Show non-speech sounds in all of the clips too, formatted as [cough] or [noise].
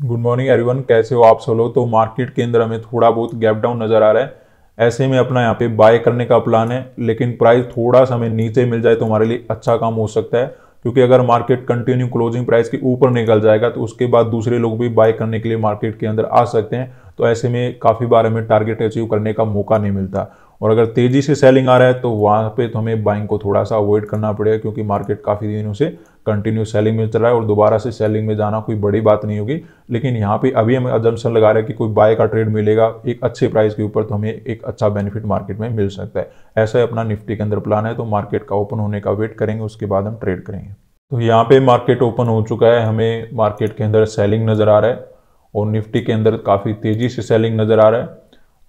good morning everyone कैसे हो आप सब लोग तो मार्केट के अंदर हमें थोड़ा बहुत गैप डाउन नज़र आ रहा है ऐसे में अपना यहाँ पे बाय करने का प्लान है लेकिन प्राइस थोड़ा सा हमें नीचे मिल जाए तो हमारे लिए अच्छा काम हो सकता है क्योंकि अगर मार्केट कंटिन्यू क्लोजिंग प्राइस के ऊपर निकल जाएगा तो उसके बाद दूसरे लोग भी बाय करने के लिए मार्केट के अंदर आ सकते हैं तो ऐसे में काफ़ी बार हमें टारगेट अचीव करने का मौका नहीं मिलता और अगर तेज़ी से सेलिंग आ रहा है तो वहां पे तो हमें बाइंग को थोड़ा सा अवॉइड करना पड़ेगा क्योंकि मार्केट काफ़ी दिनों से कंटिन्यू सेलिंग में चल रहा है और दोबारा से सेलिंग में जाना कोई बड़ी बात नहीं होगी लेकिन यहाँ पे अभी हमें अजम्पन लगा रहे हैं कि कोई बाय का ट्रेड मिलेगा एक अच्छे प्राइस के ऊपर तो हमें एक अच्छा बेनिफिट मार्केट में मिल सकता है ऐसा ही अपना निफ्टी के अंदर प्लान है तो मार्केट का ओपन होने का वेट करेंगे उसके बाद हम ट्रेड करेंगे तो यहाँ पे मार्केट ओपन हो चुका है हमें मार्केट के अंदर सेलिंग नज़र आ रहा है और निफ्टी के अंदर काफ़ी तेज़ी से सेलिंग नज़र आ रहा है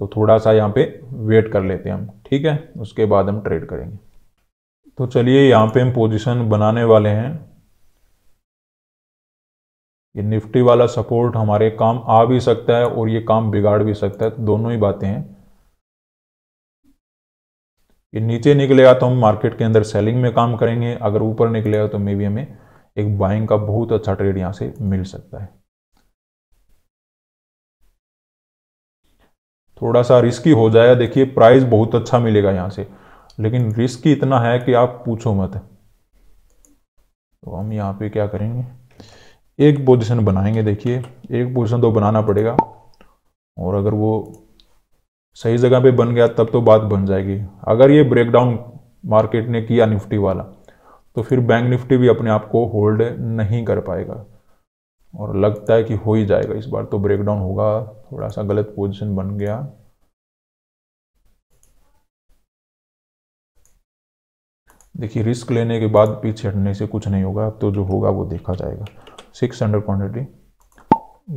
तो थोड़ा सा यहाँ पे वेट कर लेते हैं हम ठीक है उसके बाद हम ट्रेड करेंगे तो चलिए यहाँ पे हम पोजीशन बनाने वाले हैं ये निफ्टी वाला सपोर्ट हमारे काम आ भी सकता है और ये काम बिगाड़ भी सकता है तो दोनों ही बातें हैं ये नीचे निकलेगा तो हम मार्केट के अंदर सेलिंग में काम करेंगे अगर ऊपर निकलेगा तो मे बी हमें एक बाइंग का बहुत अच्छा ट्रेड यहाँ से मिल सकता है थोड़ा सा रिस्की हो जाएगा देखिए प्राइस बहुत अच्छा मिलेगा यहाँ से लेकिन रिस्क इतना है कि आप पूछो मत तो हम यहाँ पे क्या करेंगे एक पोजीशन बनाएंगे देखिए एक पोजीशन तो बनाना पड़ेगा और अगर वो सही जगह पे बन गया तब तो बात बन जाएगी अगर ये ब्रेकडाउन मार्केट ने किया निफ्टी वाला तो फिर बैंक निफ्टी भी अपने आप को होल्ड नहीं कर पाएगा और लगता है कि हो ही जाएगा इस बार तो ब्रेकडाउन होगा थोड़ा सा गलत पोजीशन बन गया देखिए रिस्क लेने के बाद पीछे हटने से कुछ नहीं होगा अब तो जो होगा वो देखा जाएगा सिक्स हंड्रेड क्वान्टिटी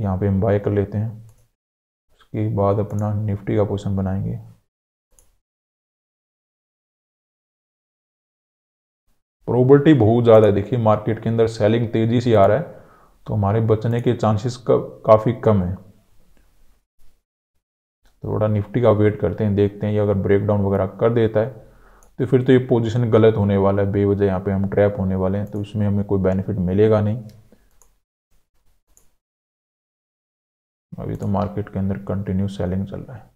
यहाँ पे हम बाय कर लेते हैं उसके बाद अपना निफ्टी का पोजिशन बनाएंगे प्रोबर्टी बहुत ज़्यादा है देखिए मार्केट के अंदर सेलिंग तेज़ी से आ रहा है तो हमारे बचने के चांसेस का, काफ़ी कम है थोड़ा निफ्टी का वेट करते हैं देखते हैं ये अगर ब्रेकडाउन वगैरह कर देता है तो फिर तो ये पोजीशन गलत होने वाला है बेवजह यहाँ पे हम ट्रैप होने वाले हैं तो उसमें हमें कोई बेनिफिट मिलेगा नहीं अभी तो मार्केट के अंदर कंटिन्यू सेलिंग चल रहा है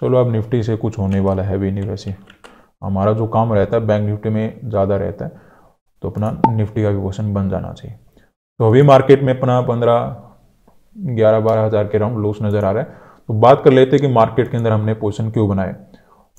चलो अब निफ्टी से कुछ होने वाला है भी नहीं वैसे हमारा जो काम रहता है बैंक निफ्टी में ज़्यादा रहता है तो अपना निफ्टी का भी क्वेश्चन बन जाना चाहिए तो अभी मार्केट में अपना पंद्रह ग्यारह बारह हज़ार के राउंड लूज नज़र आ रहा है तो बात कर लेते हैं कि मार्केट के अंदर हमने पोजिशन क्यों बनाए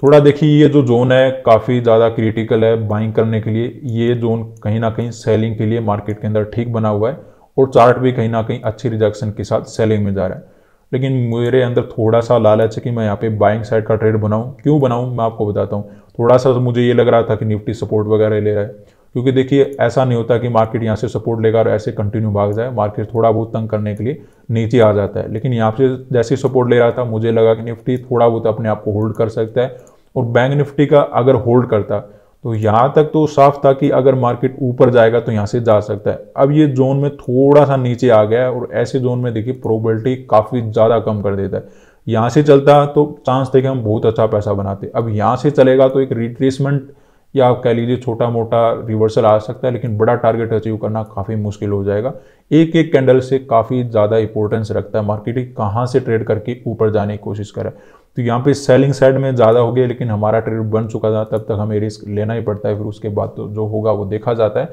थोड़ा देखिए ये जो जोन है काफ़ी ज़्यादा क्रिटिकल है बाइंग करने के लिए ये जोन कहीं ना कहीं सेलिंग के लिए मार्केट के अंदर ठीक बना हुआ है और चार्ट भी कहीं ना कहीं अच्छी रिजेक्शन के साथ सेलिंग में जा रहा है लेकिन मेरे अंदर थोड़ा सा लालच है कि मैं यहाँ पे बाइंग साइड का ट्रेड बनाऊँ क्यों बनाऊँ मैं आपको बताता हूँ थोड़ा सा तो मुझे ये लग रहा था कि निफ्टी सपोर्ट वगैरह ले रहा है क्योंकि देखिए ऐसा नहीं होता कि मार्केट यहाँ से सपोर्ट लेगा और ऐसे कंटिन्यू भाग जाए मार्केट थोड़ा बहुत तंग करने के लिए नीचे आ जाता है लेकिन यहाँ से जैसे सपोर्ट ले रहा था मुझे लगा कि निफ्टी थोड़ा बहुत अपने आप को होल्ड कर सकता है और बैंक निफ्टी का अगर होल्ड करता तो यहाँ तक तो साफ था कि अगर मार्केट ऊपर जाएगा तो यहाँ से जा सकता है अब ये जोन में थोड़ा सा नीचे आ गया है और ऐसे जोन में देखिए प्रोबेबिलिटी काफ़ी ज़्यादा कम कर देता है यहाँ से चलता तो चांस थे कि हम बहुत अच्छा पैसा बनाते अब यहाँ से चलेगा तो एक रिट्रेसमेंट या आप कह लीजिए छोटा मोटा रिवर्सल आ सकता है लेकिन बड़ा टारगेट अचीव करना काफ़ी मुश्किल हो जाएगा एक एक कैंडल से काफ़ी ज़्यादा इंपॉर्टेंस रखता है मार्केट कहाँ से ट्रेड करके ऊपर जाने की कोशिश करें तो यहाँ पे सेलिंग साइड में ज़्यादा हो गया लेकिन हमारा ट्रेड बन चुका था तब तक हमें रिस्क लेना ही पड़ता है फिर उसके बाद तो जो होगा वो देखा जाता है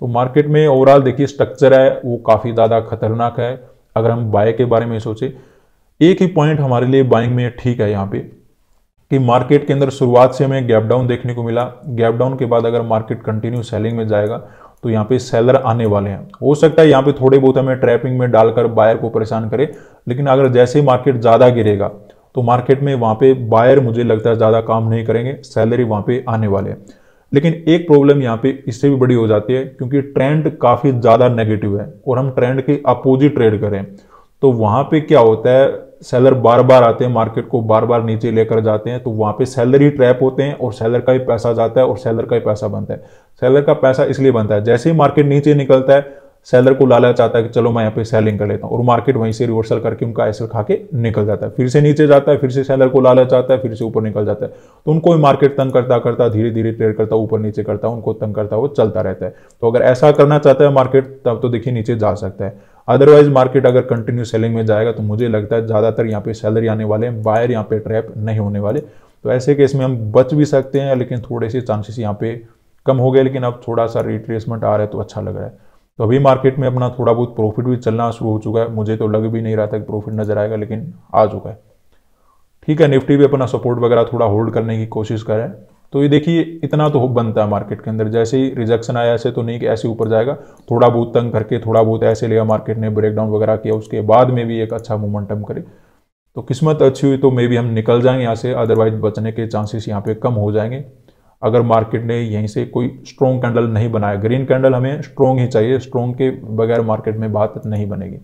तो मार्केट में ओवरऑल देखिए स्ट्रक्चर है वो काफ़ी ज़्यादा खतरनाक है अगर हम बाय के बारे में सोचें एक ही पॉइंट हमारे लिए बाइंग में ठीक है यहाँ पे कि मार्केट के अंदर शुरुआत से हमें गैप डाउन देखने को मिला गैप डाउन के बाद अगर मार्केट कंटिन्यू सेलिंग में जाएगा तो यहाँ पे सेलर आने वाले हैं हो सकता है यहाँ पे थोड़े बहुत हमें ट्रैपिंग में डालकर बायर को परेशान करे लेकिन अगर जैसे मार्केट ज़्यादा गिरेगा तो मार्केट में वहाँ पे बायर मुझे लगता है ज़्यादा काम नहीं करेंगे सैलरी वहाँ पे आने वाले हैं लेकिन एक प्रॉब्लम यहाँ पे इससे भी बड़ी हो जाती है क्योंकि ट्रेंड काफ़ी ज़्यादा नेगेटिव है और हम ट्रेंड के अपोजिट ट्रेड करें तो वहाँ पे क्या होता है सेलर बार बार आते हैं मार्केट को बार बार नीचे लेकर जाते हैं तो वहां पे सैलरी ही ट्रैप होते हैं और सेलर का भी पैसा जाता है और सेलर का ही पैसा बनता है सेलर का पैसा इसलिए बनता है जैसे ही मार्केट नीचे निकलता है सेलर को लालच आता है कि चलो मैं यहाँ पे सेलिंग कर लेता हूँ और मार्केट वहीं से रिवर्सल करके उनका एसल खा के निकल जाता है फिर से नीचे जाता है फिर से सेलर को लालच आता है फिर से ऊपर निकल जाता है तो उनको भी मार्केट तंग करता करता धीरे धीरे ट्रेड करता ऊपर नीचे करता उनको तंग करता वो चलता रहता है तो अगर ऐसा करना चाहता है मार्केट तब तो देखिए नीचे जा सकता है अदरवाइज मार्केट अगर कंटिन्यू सेलिंग में जाएगा तो मुझे लगता है ज़्यादातर यहाँ पे सैलरी आने वाले हैं बायर यहाँ पे ट्रैप नहीं होने वाले तो ऐसे केस में हम बच भी सकते हैं लेकिन थोड़े से चांसेस यहाँ पे कम हो गए लेकिन अब थोड़ा सा रिट्रेसमेंट आ रहा है तो अच्छा लग रहा है तो अभी मार्केट में अपना थोड़ा बहुत प्रॉफिट भी चलना शुरू हो चुका है मुझे तो लग भी नहीं रहा था कि प्रॉफिट नजर आएगा लेकिन आ चुका है ठीक है निफ्टी भी अपना सपोर्ट वगैरह थोड़ा होल्ड करने की कोशिश करें तो ये देखिए इतना तो बनता है मार्केट के अंदर जैसे ही रिजेक्शन आया ऐसे तो नहीं कि ऐसे ऊपर जाएगा थोड़ा बहुत तंग करके थोड़ा बहुत ऐसे लिया मार्केट ने ब्रेकडाउन वगैरह किया उसके बाद में भी एक अच्छा मोमेंटम करे तो किस्मत अच्छी हुई तो मे भी हम निकल जाएंगे यहाँ से अदरवाइज बचने के चांसेस यहाँ पे कम हो जाएंगे अगर मार्केट ने यहीं से कोई स्ट्रॉन्ग कैंडल नहीं बनाया ग्रीन कैंडल हमें स्ट्रॉन्ग ही चाहिए स्ट्रॉन्ग के बगैर मार्केट में बात नहीं बनेगी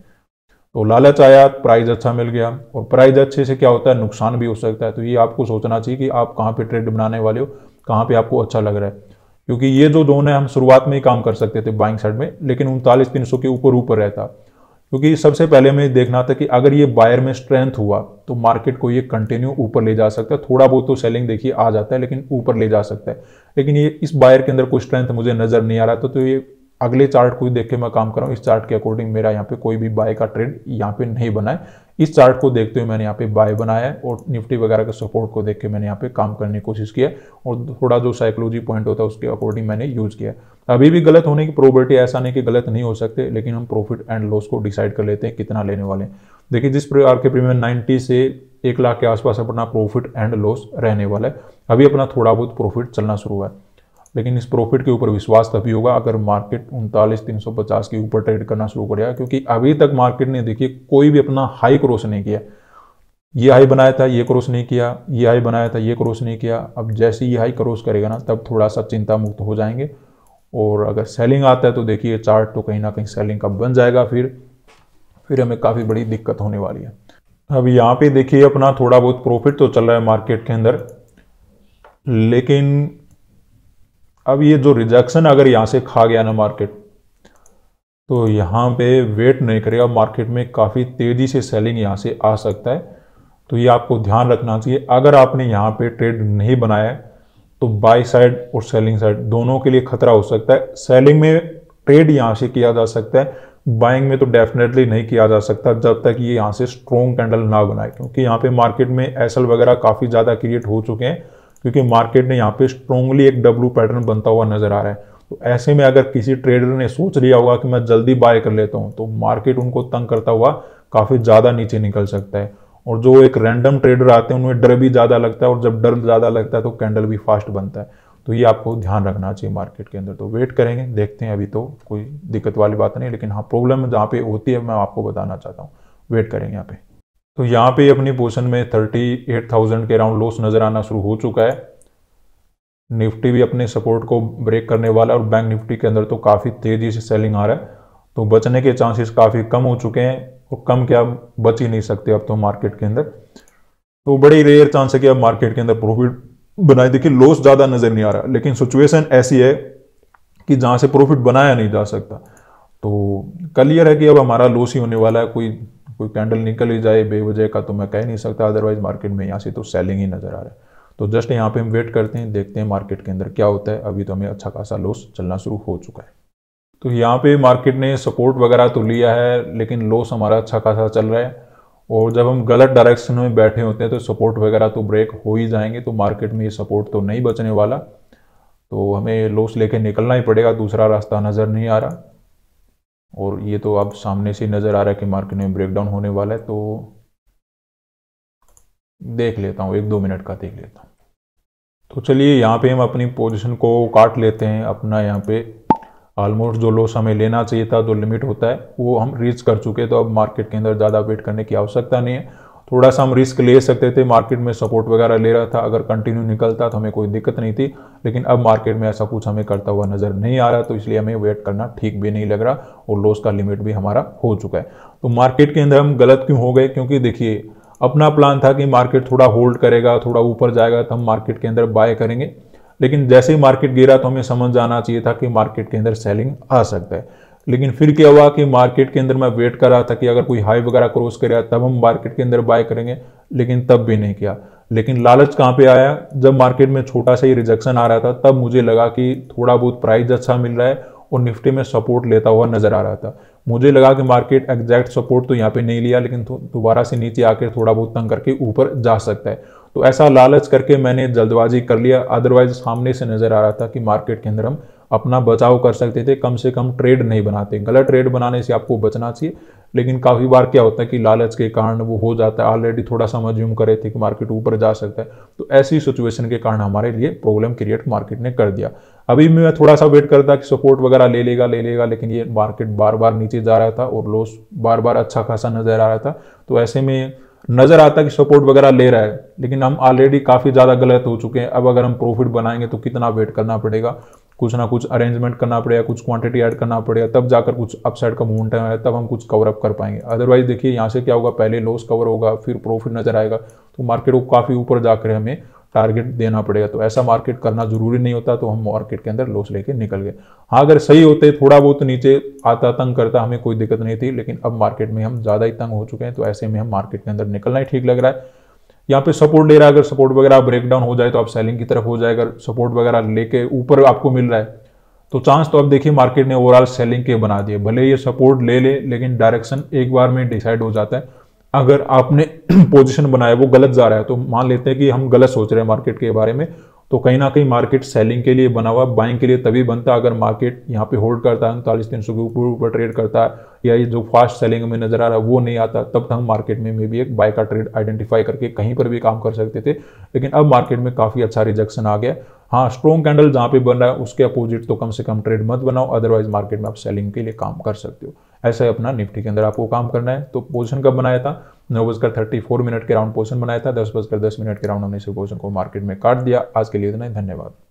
तो लालच आया प्राइज अच्छा मिल गया और प्राइज अच्छे से क्या होता है नुकसान भी हो सकता है तो ये आपको सोचना चाहिए कि आप कहाँ पे ट्रेड बनाने वाले हो कहाँ पे आपको अच्छा लग रहा है क्योंकि ये जो दोनों है हम शुरुआत में ही काम कर सकते थे बाइंग साइड में लेकिन उनतालीस तीन सौ के ऊपर ऊपर रहता क्योंकि सबसे पहले हमें देखना था कि अगर ये बायर में स्ट्रेंथ हुआ तो मार्केट को ये कंटिन्यू ऊपर ले जा सकता है थोड़ा बहुत तो सेलिंग देखिए आ जाता है लेकिन ऊपर ले जा सकता है लेकिन ये इस बायर के अंदर कोई स्ट्रेंथ मुझे नज़र नहीं आ रहा था तो, तो ये अगले चार्ट को देख के मैं काम कर रहा हूँ इस चार्ट के अकॉर्डिंग मेरा यहाँ पे कोई भी बाय का ट्रेड यहाँ पे नहीं बनाए इस चार्ट को देखते हुए मैंने यहाँ पे बाय बनाया और निफ्टी वगैरह के सपोर्ट को देख के मैंने यहाँ पे काम करने की कोशिश की है और थोड़ा जो साइकोलॉजी पॉइंट होता है उसके अकॉर्डिंग मैंने यूज़ किया अभी भी गलत होने की प्रोबेबिलिटी ऐसा नहीं कि गलत नहीं हो सकते लेकिन हम प्रॉफिट एंड लॉस को डिसाइड कर लेते हैं कितना लेने वाले हैं देखिए जिस प्रकार के प्रीमियम नाइन्टी से एक लाख के आसपास अपना प्रॉफिट एंड लॉस रहने वाला है अभी अपना थोड़ा बहुत प्रॉफिट चलना शुरू हुआ है लेकिन इस प्रॉफिट के ऊपर विश्वास तभी होगा अगर मार्केट उनतालीस तीन सौ पचास के ऊपर ट्रेड करना शुरू करेगा क्योंकि अभी तक मार्केट ने देखिए कोई भी अपना हाई क्रॉस नहीं किया ये हाई बनाया था ये क्रॉस नहीं किया ये हाई बनाया था ये क्रॉस नहीं किया अब जैसे ये हाई क्रॉस करेगा ना तब थोड़ा सा चिंता मुक्त हो जाएंगे और अगर सेलिंग आता है तो देखिए चार्ट तो कहीं ना कहीं सेलिंग का बन जाएगा फिर फिर हमें काफ़ी बड़ी दिक्कत होने वाली है अब यहाँ पे देखिए अपना थोड़ा बहुत प्रॉफिट तो चल रहा है मार्केट के अंदर लेकिन अब ये जो रिजेक्शन अगर यहाँ से खा गया ना मार्केट तो यहाँ पे वेट नहीं करेगा मार्केट में काफ़ी तेज़ी से सेलिंग यहाँ से आ सकता है तो ये आपको ध्यान रखना चाहिए अगर आपने यहाँ पे ट्रेड नहीं बनाया तो बाई साइड और सेलिंग साइड दोनों के लिए खतरा हो सकता है सेलिंग में ट्रेड यहाँ से किया जा सकता है बाइंग में तो डेफिनेटली नहीं किया जा सकता जब तक ये यहाँ से स्ट्रॉन्ग कैंडल ना बनाए क्योंकि यहाँ पे मार्केट में एसल वगैरह काफ़ी ज़्यादा क्रिएट हो चुके हैं क्योंकि मार्केट ने यहाँ पे स्ट्रॉन्गली एक डब्लू पैटर्न बनता हुआ नजर आ रहा है तो ऐसे में अगर किसी ट्रेडर ने सोच लिया होगा कि मैं जल्दी बाय कर लेता हूँ तो मार्केट उनको तंग करता हुआ काफ़ी ज़्यादा नीचे निकल सकता है और जो एक रैंडम ट्रेडर आते हैं उनमें डर भी ज़्यादा लगता है और जब डर ज़्यादा लगता है तो कैंडल भी फास्ट बनता है तो ये आपको ध्यान रखना चाहिए मार्केट के अंदर तो वेट करेंगे देखते हैं अभी तो कोई दिक्कत वाली बात नहीं लेकिन हाँ प्रॉब्लम जहाँ पे होती है मैं आपको बताना चाहता हूँ वेट करेंगे यहाँ पे तो यहाँ पे अपनी पोजिशन में थर्टी एट थाउजेंड के राउंड लॉस नज़र आना शुरू हो चुका है निफ्टी भी अपने सपोर्ट को ब्रेक करने वाला है और बैंक निफ्टी के अंदर तो काफ़ी तेज़ी से सेलिंग आ रहा है तो बचने के चांसेस काफ़ी कम हो चुके हैं और कम क्या बच ही नहीं सकते अब तो मार्केट के अंदर तो बड़ी रेयर चांस है कि अब मार्केट के अंदर प्रॉफिट बनाए देखिए लॉस ज़्यादा नज़र नहीं आ रहा लेकिन सिचुएशन ऐसी है कि जहाँ से प्रॉफिट बनाया नहीं जा सकता तो क्लियर है कि अब हमारा लॉस ही होने वाला है कोई कोई कैंडल निकल ही जाए बेवजह का तो मैं कह नहीं सकता अदरवाइज मार्केट में यहाँ से तो सेलिंग ही नज़र आ रहा है तो जस्ट यहाँ पे हम वेट करते हैं देखते हैं मार्केट के अंदर क्या होता है अभी तो हमें अच्छा खासा लॉस चलना शुरू हो चुका है तो यहाँ पे मार्केट ने सपोर्ट वगैरह तो लिया है लेकिन लॉस हमारा अच्छा खासा चल रहा है और जब हम गलत डायरेक्शन में बैठे होते हैं तो सपोर्ट वगैरह तो ब्रेक हो ही जाएंगे तो मार्केट में ये सपोर्ट तो नहीं बचने वाला तो हमें लॉस लेके निकलना ही पड़ेगा दूसरा रास्ता नज़र नहीं आ रहा और ये तो अब सामने से नज़र आ रहा है कि मार्केट में ब्रेकडाउन होने वाला है तो देख लेता हूँ एक दो मिनट का देख लेता हूँ तो चलिए यहाँ पे हम अपनी पोजीशन को काट लेते हैं अपना यहाँ पे ऑलमोस्ट जो लॉस हमें लेना चाहिए था जो लिमिट होता है वो हम रीच कर चुके तो अब मार्केट के अंदर ज़्यादा वेट करने की आवश्यकता नहीं है थोड़ा सा हम रिस्क ले सकते थे मार्केट में सपोर्ट वगैरह ले रहा था अगर कंटिन्यू निकलता तो हमें कोई दिक्कत नहीं थी लेकिन अब मार्केट में ऐसा कुछ हमें करता हुआ नज़र नहीं आ रहा तो इसलिए हमें वेट करना ठीक भी नहीं लग रहा और लॉस का लिमिट भी हमारा हो चुका है तो मार्केट के अंदर हम गलत क्यों हो गए क्योंकि देखिए अपना प्लान था कि मार्केट थोड़ा होल्ड करेगा थोड़ा ऊपर जाएगा तो हम मार्केट के अंदर बाय करेंगे लेकिन जैसे ही मार्केट गिरा तो हमें समझ आना चाहिए था कि मार्केट के अंदर सेलिंग आ सकता है लेकिन फिर क्या हुआ कि मार्केट के अंदर मैं वेट कर रहा था कि अगर कोई हाई वगैरह क्रॉस कर तब हम मार्केट के अंदर बाय करेंगे लेकिन तब भी नहीं किया लेकिन लालच कहाँ पे आया जब मार्केट में छोटा सा ही रिजेक्शन आ रहा था तब मुझे लगा कि थोड़ा बहुत प्राइस अच्छा मिल रहा है और निफ्टी में सपोर्ट लेता हुआ नजर आ रहा था मुझे लगा कि मार्केट एग्जैक्ट सपोर्ट तो यहाँ पे नहीं लिया लेकिन तो दोबारा से नीचे आकर थोड़ा बहुत तंग करके ऊपर जा सकता है तो ऐसा लालच करके मैंने जल्दबाजी कर लिया अदरवाइज सामने से नजर आ रहा था कि मार्केट के अंदर हम अपना बचाव कर सकते थे कम से कम ट्रेड नहीं बनाते गलत ट्रेड बनाने से आपको बचना चाहिए लेकिन काफ़ी बार क्या होता है कि लालच के कारण वो हो जाता है ऑलरेडी थोड़ा सा मज्यूम करे थे कि मार्केट ऊपर जा सकता है तो ऐसी सिचुएशन के कारण हमारे लिए प्रॉब्लम क्रिएट मार्केट ने कर दिया अभी मैं थोड़ा सा वेट करता कि सपोर्ट वगैरह ले लेगा ले लेगा लेकिन ये मार्केट बार बार नीचे जा रहा था और लॉस बार बार अच्छा खासा नज़र आ रहा था तो ऐसे में नज़र आता कि सपोर्ट वगैरह ले रहा है लेकिन हम ऑलरेडी काफ़ी ज़्यादा गलत हो चुके हैं अब अगर हम प्रॉफिट बनाएंगे तो कितना वेट करना पड़ेगा कुछ ना कुछ अरेंजमेंट करना पड़ेगा कुछ क्वांटिटी ऐड करना पड़ेगा तब जाकर कुछ अपसाइड का मूवमेंट है तब हम कुछ कवर अप कर पाएंगे अदरवाइज देखिए यहाँ से क्या होगा पहले लॉस कवर होगा फिर प्रॉफिट नजर आएगा तो मार्केट को काफ़ी ऊपर जाकर हमें टारगेट देना पड़ेगा तो ऐसा मार्केट करना जरूरी नहीं होता तो हम मार्केट के अंदर लॉस लेके निकल गए हाँ अगर सही होते थोड़ा बहुत नीचे आता तंग करता हमें कोई दिक्कत नहीं थी लेकिन अब मार्केट में हम ज़्यादा ही तंग हो चुके हैं तो ऐसे में हम मार्केट के अंदर निकलना ही ठीक लग रहा है यहाँ पे सपोर्ट ले रहा है अगर सपोर्ट वगैरह ब्रेक डाउन हो जाए तो आप सेलिंग की तरफ हो जाए अगर सपोर्ट वगैरह लेके ऊपर आपको मिल रहा है तो चांस तो आप देखिए मार्केट ने ओवरऑल सेलिंग के बना दिए भले ये सपोर्ट ले ले लेकिन डायरेक्शन एक बार में डिसाइड हो जाता है अगर आपने पोजिशन [clears throat] बनाया वो गलत जा रहा है तो मान लेते हैं कि हम गलत सोच रहे हैं मार्केट के बारे में तो कहीं ना कहीं मार्केट सेलिंग के लिए बना हुआ बाइंग के लिए तभी बनता है अगर मार्केट यहाँ पे होल्ड करता है उनतालीस तीन सौ के ऊपर ऊपर ट्रेड करता है या ये जो फास्ट सेलिंग में नजर आ रहा है वो नहीं आता तब तक हम मार्केट में मे भी एक बाय का ट्रेड आइडेंटिफाई करके कहीं पर भी काम कर सकते थे लेकिन अब मार्केट में काफ़ी अच्छा रिजेक्शन आ गया हाँ स्ट्रॉन्ग कैंडल जहाँ पे बन रहा है उसके अपोजिट तो कम से कम ट्रेड मत बनाओ अदरवाइज मार्केट में आप सेलिंग के लिए काम कर सकते हो ऐसा ही अपना निफ्टी के अंदर आपको काम करना है तो पोजिशन कब बनाया था नौ बजकर थर्टी फोर मिनट के राउंड पोर्शन बनाया था दस बजकर दस मिनट के राउंड हमने इस पोर्शन को मार्केट में काट दिया आज के लिए इतना ही धन्यवाद